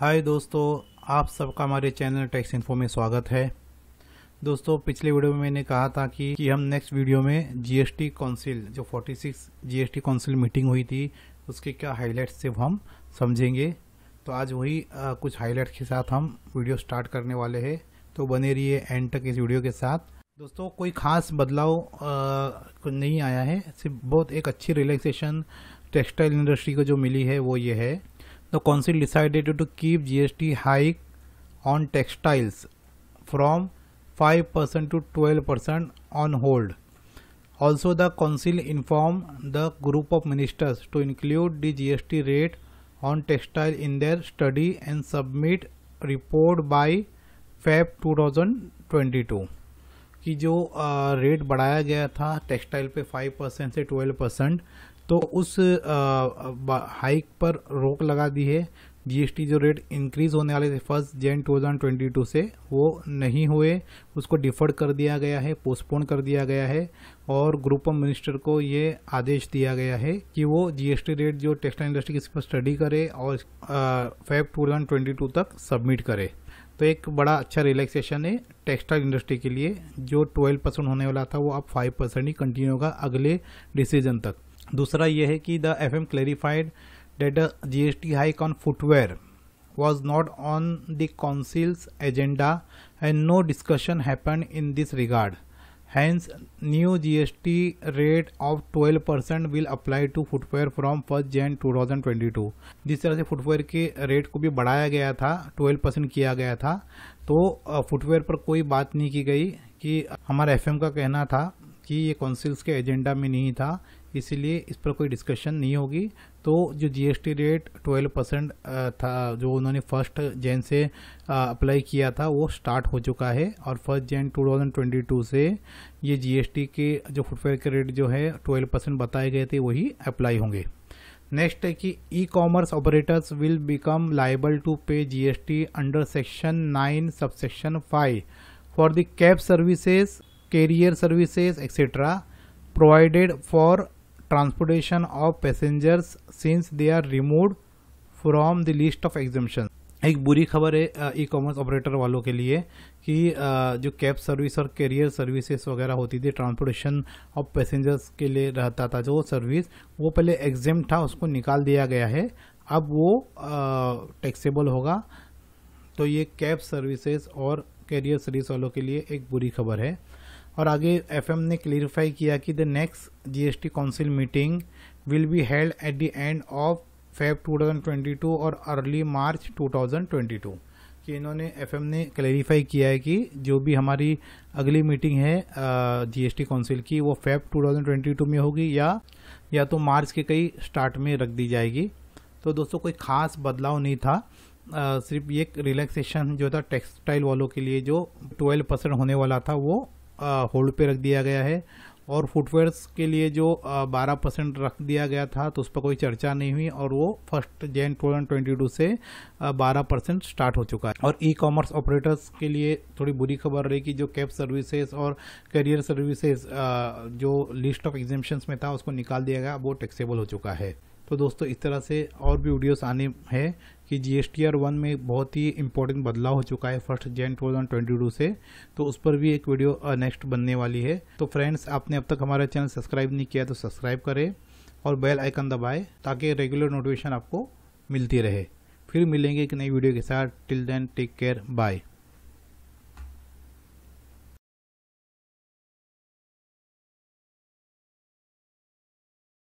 हाय दोस्तों आप सबका हमारे चैनल टैक्स इन्फो में स्वागत है दोस्तों पिछले वीडियो में मैंने कहा था कि, कि हम नेक्स्ट वीडियो में जीएसटी काउंसिल जो 46 जीएसटी काउंसिल मीटिंग हुई थी उसके क्या हाईलाइट सिर्फ हम समझेंगे तो आज वही आ, कुछ हाईलाइट के साथ हम वीडियो स्टार्ट करने वाले हैं तो बने रहिए एंड तक इस वीडियो के साथ दोस्तों कोई खास बदलाव आ, नहीं आया है सिर्फ बहुत एक अच्छी रिलैक्सेशन टेक्सटाइल इंडस्ट्री को जो मिली है वो ये है the council decided to keep GST hike on textiles from 5% to 12% on hold. Also, the council informed the group of ministers to include the GST rate on textile in their study and submit report by Feb 2022. कि जो rate बढ़ाया गया था textile पे 5 percent से 12 percent तो उस hike पर रोक लगा दी है जीएसटी जो रेट इंक्रीज होने वाले थे फर्स्ट जैन 2022 से वो नहीं हुए उसको डिफर्ड कर दिया गया है पोस्टपोन कर दिया गया है और ग्रुप ऑफ मिनिस्टर को ये आदेश दिया गया है कि वो जीएसटी रेट जो टेक्सटाइल इंडस्ट्री की इस पर स्टडी करे और फेब uh, 2022 तक सबमिट करे तो एक बड़ा अच्छा रिलैक्सेशन है टेक्सटाइल इंडस्ट्री के लिए जो 12 परसेंट होने वाला था वो अब 5 परसेंट ही कंटिन्यू होगा अगले डिसीजन तक दूसरा ये है कि the F M clarified that G S T hike on footwear was not on the council's agenda and no discussion happen in this regard Hence, new GST rate of 12% will apply to footwear from 1 Jan 2022. जिस तरह से footwear के rate को भी बढ़ाया गया था 12% किया गया था तो फुटवेयर पर कोई बात नहीं की गई कि हमारा एफ का कहना था कि ये काउंसिल्स के एजेंडा में नहीं था इसीलिए इस पर कोई डिस्कशन नहीं होगी तो जो जीएसटी रेट 12 परसेंट था जो उन्होंने फर्स्ट जैन से अप्लाई किया था वो स्टार्ट हो चुका है और फर्स्ट जैन 2022 से ये जीएसटी के जो फुटफेयर के रेट जो है 12 परसेंट बताए गए थे वही अप्लाई होंगे नेक्स्ट है कि e commerce operators will become liable to pay GST under section nine subsection five for the cab services carrier services etc provided for transportation of passengers since they are removed from the list of exemptions एक बुरी खबर है e commerce operator वालों के लिए कि जो cab service और कैरियर सर्विसेज वगैरह होती थी ट्रांसपोर्टेशन ऑफ पैसेंजर्स के लिए रहता था जो सर्विस वो पहले एग्जेम था उसको निकाल दिया गया है अब वो टैक्सेबल होगा तो ये कैब सर्विसेज और कैरियर सर्विस वालों के लिए एक बुरी खबर है और आगे एफएम ने क्लियरिफाई किया कि the next GST council meeting will be held at the end of Feb 2022 और अर्ली मार्च 2022 कि इन्होंने एफएम ने क्लियरिफाई किया है कि जो भी हमारी अगली मीटिंग है जीएसटी काउंसिल की वो फेब 2022 में होगी या या तो मार्च के कई स्टार्ट में रख दी जाएगी तो दोस्तों कोई खास बदलाव नहीं था आ, सिर्फ ये रिलैक्सेशन जो था टेक्सटाइल वालों के लिए जो 12 परसेंट होने वाला था वो होल्ड पे रख दिया गया है और फुटवेयर्स के लिए जो बारह परसेंट रख दिया गया था तो उस पर कोई चर्चा नहीं हुई और वो फर्स्ट जैन टू थाउजेंड से बारह परसेंट स्टार्ट हो चुका है और ई कॉमर्स ऑपरेटर्स के लिए थोड़ी बुरी खबर रही कि जो कैब सर्विसेज और करियर सर्विसेज जो लिस्ट ऑफ एग्जामेशन में था उसको निकाल दिया गया वो टैक्सेबल हो चुका है तो दोस्तों इस तरह से और भी वीडियोस आने हैं कि G S T R one में बहुत ही इम्पोर्टेंट बदलाव हो चुका है first Jan two thousand twenty two से तो उस पर भी एक वीडियो नेक्स्ट बनने वाली है तो फ्रेंड्स आपने अब तक हमारा चैनल सब्सक्राइब नहीं किया तो सब्सक्राइब करें और बेल आइकन दबाएं ताकि रेगुलर नोटिफिकेशन आपको मिलती रहे फिर मिलेंगे एक नई वीडियो के साथ till then take care bye